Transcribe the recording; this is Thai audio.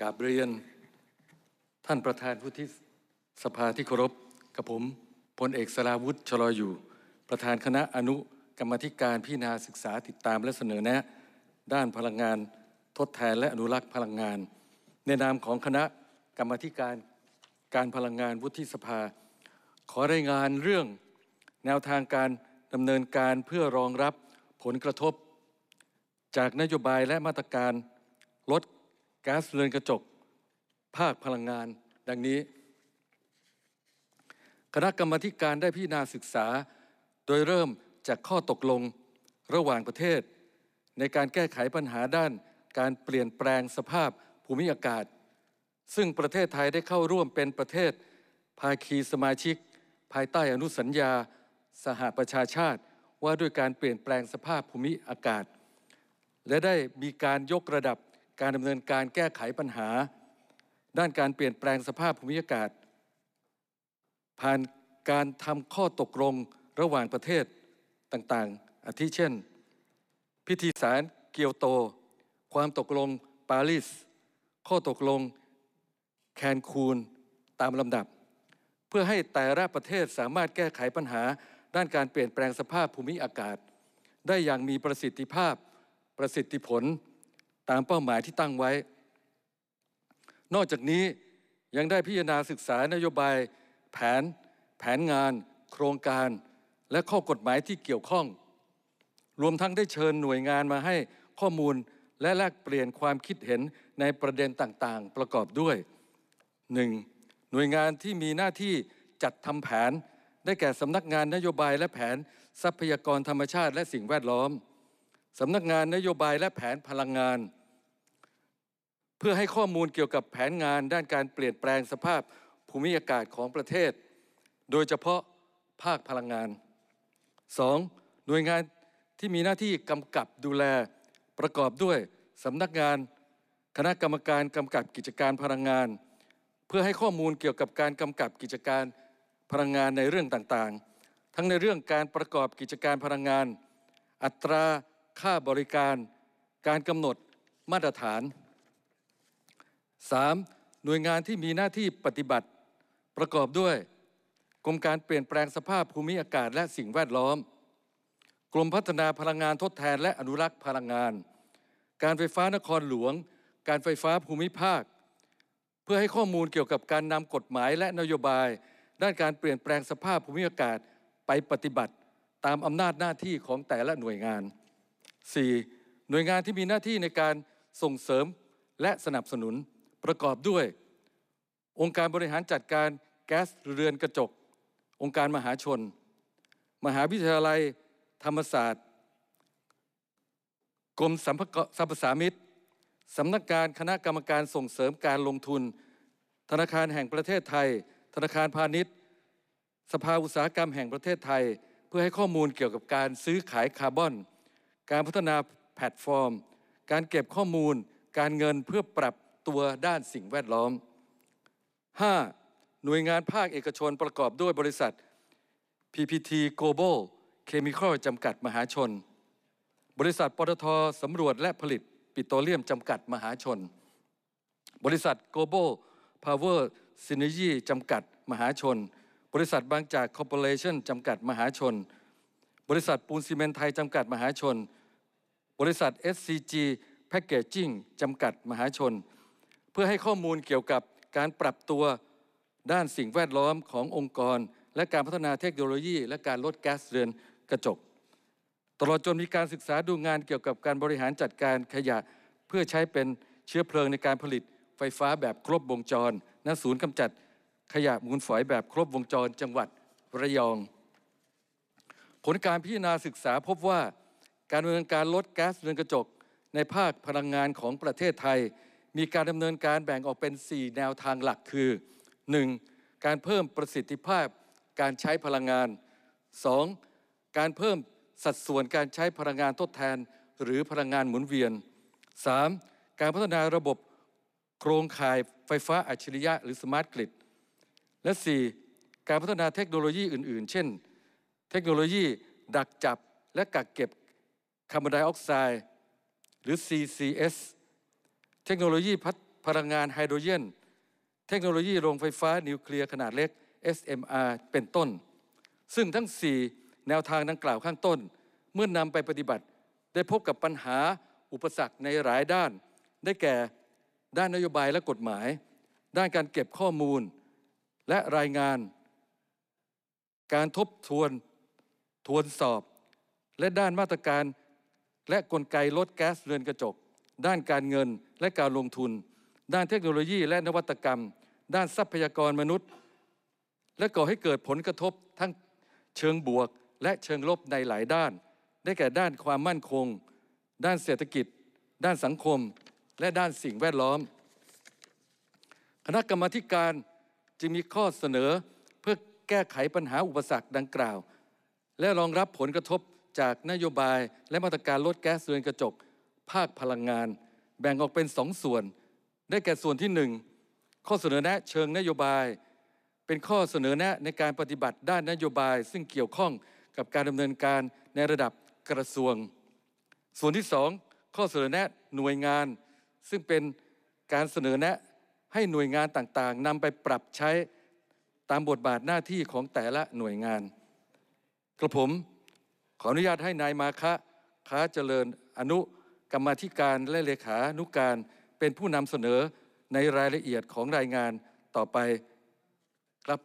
กาบเรียนท่านประธานวุฒิสภาที่เคารพกับผมพลเอกสราวุฒิชลออยู่ ประธานคณะอนุกรรมธิการพิจารณาศึกษาติดตามและเสนอแนะ ด้านพลังงานทดแทนและอนุรักษ์พลังงาน ในนามของคณะกรรมธิการการพลังงานวุฒิสภา ขอรายงานเรื่องแนวทางการดำเนินการเพื่อรองรับผลกระทบ จากนโยบายและมาตรการลดก๊สเรือนกระจกภาคพลังงานดังนี้ คณะกรรมการได้พิจารณาศึกษา โดยเริ่มจากข้อตกลงระหว่างประเทศ ในการแก้ไขปัญหาด้าน การเปลี่ยนแปลงสภาพภูมิอากาศ ซึ่งประเทศไทยได้เข้าร่วมเป็นประเทศ ภาคีสมาชิก ภายใต้อนุสัญญา สหประชาชาติว่าด้วยการเปลี่ยนแปลงสภาพภูมิอากาศ และได้มีการยกระดับการดำเนินการแก้ไขปัญหา ด้านการเปลี่ยนแปลงสภาพภูมิอากาศ ผ่านการทำข้อตกลงระหว่างประเทศต่างๆอาทิเช่น พิธีสารเกียวโต ความตกลงปารีสข้อตกลง แคนคูนตามลำดับ เพื่อให้แต่ละประเทศสามารถแก้ไขปัญหา ด้านการเปลี่ยนแปลงสภาพภูมิอากาศ ได้อย่างมีประสิทธิภาพ ประสิทธิผลตามเป้าหมายที่ตั้งไว้ นอกจากนี้ยังได้พิจารณาศึกษานโยบาย แผน แผนงาน โครงการ และข้อกฎหมายที่เกี่ยวข้อง รวมทั้งได้เชิญหน่วยงานมาให้ข้อมูลและแลกเปลี่ยนความคิดเห็นในประเด็นต่างๆ ประกอบด้วย 1. หน่วยงานที่มีหน้าที่จัดทำแผนได้แก่สำนักงานนโยบายและแผนทรัพยากรธรรมชาติและสิ่งแวดล้อมสำนักงานนโยบายและแผนพลังงาน เพื่อให้ข้อมูลเกี่ยวกับแผนงานด้านการเปลี่ยนแปลงสภาพภูมิอากาศของประเทศ โดยเฉพาะภาคพลังงาน 2. หน่วยงานที่มีหน้าที่กำกับดูแลประกอบด้วยสำนักงาน คณะกรรมการกำกับกิจการพลังงาน เพื่อให้ข้อมูลเกี่ยวกับการกำกับกิจการพลังงานในเรื่องต่างๆ ทั้งในเรื่องการประกอบกิจการพลังงาน อัตราค่าบริการ การกำหนดมาตรฐาน 3. หน่วยงานที่มีหน้าที่ปฏิบัติ ประกอบด้วยกรมการเปลี่ยนแปลงสภาพภูมิอากาศและสิ่งแวดล้อมกรมพัฒนาพลังงานทดแทนและอนุรักษ์พลังงาน การไฟฟ้านครหลวง การไฟฟ้าภูมิภาค เพื่อให้ข้อมูลเกี่ยวกับการนำกฎหมายและนโยบายด้านการเปลี่ยนแปลงสภาพภูมิอากาศไปปฏิบัติ ตามอำนาจหน้าที่ของแต่ละหน่วยงาน 4. หน่วยงานที่มีหน้าที่ในการส่งเสริมและสนับสนุนประกอบด้วย องค์การบริหารจัดการแก๊สเรือนกระจก องค์การมหาชน มหาวิทยาลัยธรรมศาสตร์กรมสัมพสามิตรสำนักงานคณะกรรมการส่งเสริมการลงทุน ธนาคารแห่งประเทศไทย ธนาคารพาณิชย์ สภาอุตสาหกรรมแห่งประเทศไทย เพื่อให้ข้อมูลเกี่ยวกับการซื้อขายคาร์บอนการพัฒนาแพลตฟอร์ม การเก็บข้อมูล การเงินเพื่อปรับตัวด้านสิ่งแวดล้อม 5. หน่วยงานภาคเอกชนประกอบด้วยบริษัท PPT Global Chemical จำกัดมหาชน บริษัทปตทสำรวจและผลิตปิโตรเลียมจำกัดมหาชน บริษัท Global Power Synergy จำกัดมหาชนบริษัทบางจากคอร์ปอเรชั่นจำกัดมหาชนบริษัทปูนซีเมนไทยจำกัด มหาชน บริษัท SCG Packaging จำกัดมหาชน เพื่อให้ข้อมูลเกี่ยวกับการปรับตัวด้านสิ่งแวดล้อมขององค์กร และการพัฒนาเทคโนโลยี และการลดแก๊สเรือนกระจก ตลอดจนมีการศึกษาดูงานเกี่ยวกับการบริหารจัดการขยะเพื่อใช้เป็นเชื้อเพลิงในการผลิตไฟฟ้าแบบครบวงจรณศูนย์กำจัดขยะมูลฝอยแบบครบวงจรจังหวัดระยองผลการพิจารณาศึกษาพบว่า การดำเนินการลดแก๊สเรือนกระจกในภาคพลังงานของประเทศไทย มีการดำเนินการแบ่งออกเป็น 4 แนวทางหลัก คือ 1. การเพิ่มประสิทธิภาพการใช้พลังงาน 2. การเพิ่มสัดส่วนการใช้พลังงานทดแทนหรือพลังงานหมุนเวียน 3. การพัฒนาระบบโครงข่ายไฟฟ้าอัจฉริยะหรือสมาร์ทกริดและ 4. การพัฒนาเทคโนโลยีอื่นๆ เช่นเทคโนโลยีดักจับและกักเก็บคาร์บอนไดออกไซด์หรือ CCS เทคโนโลยีพลังงานไฮโดรเจนเทคโนโลยีโรงไฟฟ้านิวเคลียร์ขนาดเล็ก SMR เป็นต้น ซึ่งทั้ง 4 แนวทางดังกล่าวข้างต้น เมื่อนนำไปปฏิบัติ ได้พบกับปัญหาอุปสรรคในหลายด้าน ได้แก่ ด้านนโยบายและกฎหมาย ด้านการเก็บข้อมูลและรายงาน การทบทวนทวนสอบและด้านมาตรการ และกลไกลดแก๊สเรือนกระจกด้านการเงินและการลงทุน ด้านเทคโนโลยี และนวัตกรรม ด้านทรัพยากรมนุษย์ และก่อให้เกิดผลกระทบทั้งเชิงบวก และเชิงลบในหลายด้าน ได้แก่ด้านความมั่นคง ด้านเศรษฐกิจ ด้านสังคมและด้านสิ่งแวดล้อมคณะกรรมการจึงมีข้อเสนอเพื่อแก้ไขปัญหาอุปสรรคดังกล่าวและรองรับผลกระทบจากนโยบาย และมาตรการลดแก๊สเรือนกระจกภาคพลังงาน แบ่งออกเป็นสองส่วน ได้แก่ส่วนที่ 1 ข้อเสนอแนะเชิงนโยบาย เป็นข้อเสนอแนะในการปฏิบัติด้านนโยบาย ซึ่งเกี่ยวข้องกับการดำเนินการในระดับกระทรวง ส่วนที่ 2 ข้อเสนอแนะหน่วยงาน ซึ่งเป็นการเสนอแนะให้หน่วยงานต่างๆนำไปปรับใช้ตามบทบาทหน้าที่ของแต่ละหน่วยงานกระผม ขออนุญาตให้นายมาคะ ค้าเจริญอนุกรรมธิการและเลขานุการเป็นผู้นำเสนอในรายละเอียดของรายงานต่อไป ครับ